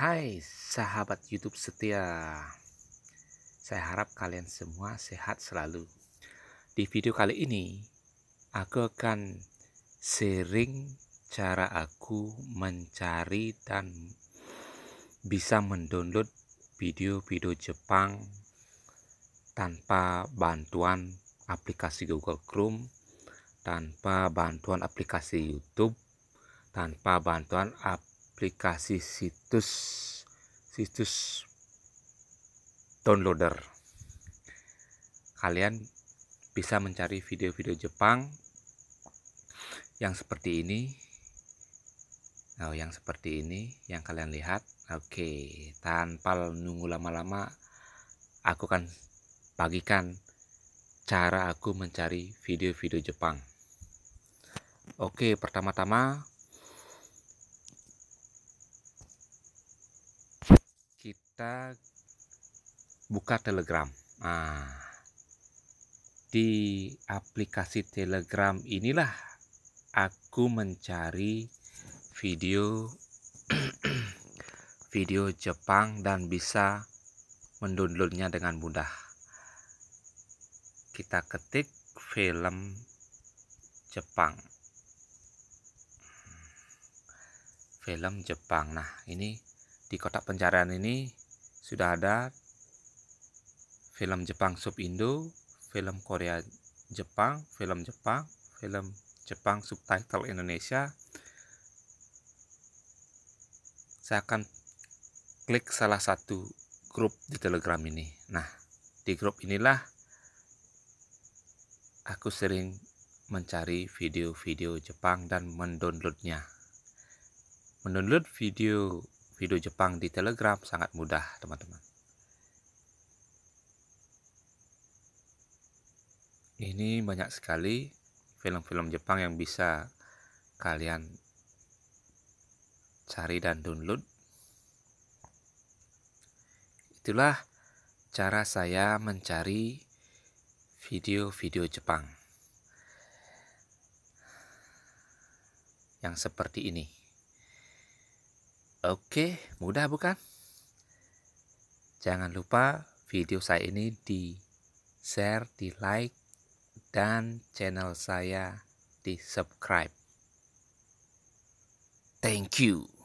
Hai sahabat YouTube setia. Saya harap kalian semua sehat selalu. Di video kali ini aku akan sharing cara aku mencari dan bisa mendownload video-video Jepang tanpa bantuan aplikasi Google Chrome, tanpa bantuan aplikasi YouTube, tanpa bantuan aplikasi aplikasi situs situs downloader. Kalian bisa mencari video-video Jepang yang seperti ini. Nah, yang seperti ini yang kalian lihat. Oke, okay. tanpa nunggu lama-lama aku akan bagikan cara aku mencari video-video Jepang. Oke, okay, pertama-tama kita buka Telegram. Nah, di aplikasi Telegram inilah aku mencari video video Jepang dan bisa mendownloadnya dengan mudah. Kita ketik film Jepang. Film Jepang. Nah, ini di kotak pencarian ini sudah ada film Jepang sub Indo, film Korea Jepang, film Jepang, film Jepang subtitle Indonesia. Saya akan klik salah satu grup di Telegram ini. Nah, di grup inilah aku sering mencari video-video Jepang dan mendownloadnya. Mendownload video video Jepang di Telegram sangat mudah, teman-teman. Ini banyak sekali film-film Jepang yang bisa kalian cari dan download. Itulah cara saya mencari video-video Jepang yang seperti ini. Oke, mudah bukan? Jangan lupa video saya ini di share, di like, dan channel saya di subscribe. Thank you.